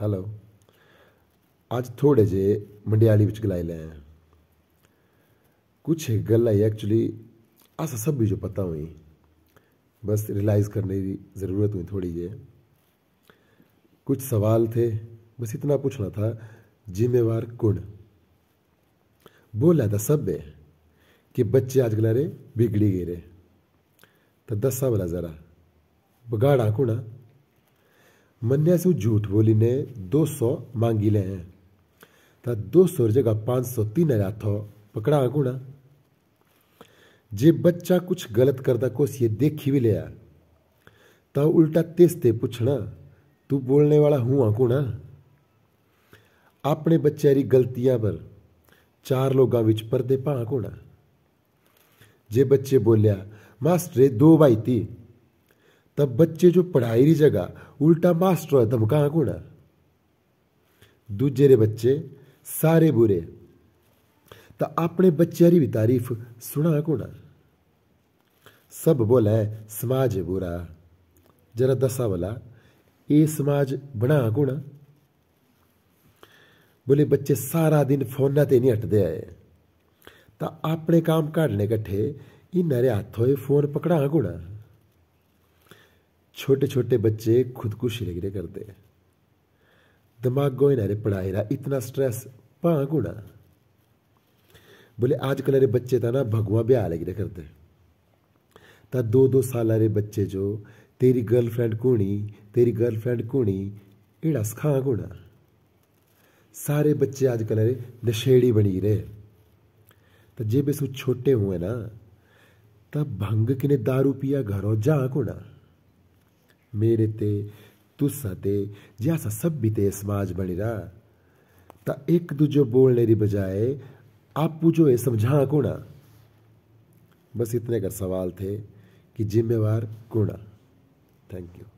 hello अज थोड़े जे मंडियाली गलाई ਗਲਾਈ कुछ गल आई एक्चुअली अस सब जो पता हुई बस रिलाइज करने की ज़रूरत हुई थोड़ी ये कुछ सवाल थे बस इतना पूछना था जिम्मेवार कुण बोला था सब है कि बच्चे आज गला रे बिगड़ी गए रे तो दसा वाला ज़रा बगाड़ा कुणा मन्यासु झूठ बोली ने दो सौ ले हैं तो दो सौ जगह पाँच सौ तीन हजार थो पकड़ा गुणा जे बच्चा कुछ गलत करता कोस ये देखी भी लिया ता उल्टा तेज ते पूछना तू बोलने वाला हूँ आकुणा अपने बच्चे की गलतियाँ पर चार लोगों विच परदे पा आकुणा जे बच्चे बोलिया मास्टरे दो भाई थी तब बच्चे जो पढ़ाई री जगह उल्टा मास्टर है धमका कूड़ा दूजे रे बच्चे सारे बुरे तो अपने बच्चे की भी तारीफ सुना कूड़ा सब बोले समाज बुरा जरा दसा वाला ये समाज बना कौन बोले बच्चे सारा दिन फोन ते नहीं हटते आए तो अपने काम काटने कट्ठे इन्हें हाथों फोन पकड़ा कूड़ा छोटे छोटे बच्चे खुदकुशी लगने करते हैं दिमागो इन्हें पढ़ाई रहा इतना स्ट्रेस भाग होना बोले अजकल बच्चे तो ना भगवा ब्याह लग करते दो दो साल अरे बच्चे जो तेरी गर्लफ्रेंड कूणी तेरी गर्लफ्रेंड कूणी एड़ा सखा होना सारे बच्चे अजकल नशेड़ी बनी रहे तो जे बेसू छोटे हुए ना तो भंग किने दारू पिया घरों जा गुणा ಮೇರೆತೆ तुसते जैसा सब बीते समाज बने रहा तो एक दूजे बोलने की बजाय आप जो है समझा कोणा बस इतने का सवाल थे कि जिम्मेवार कोणा थैंक यू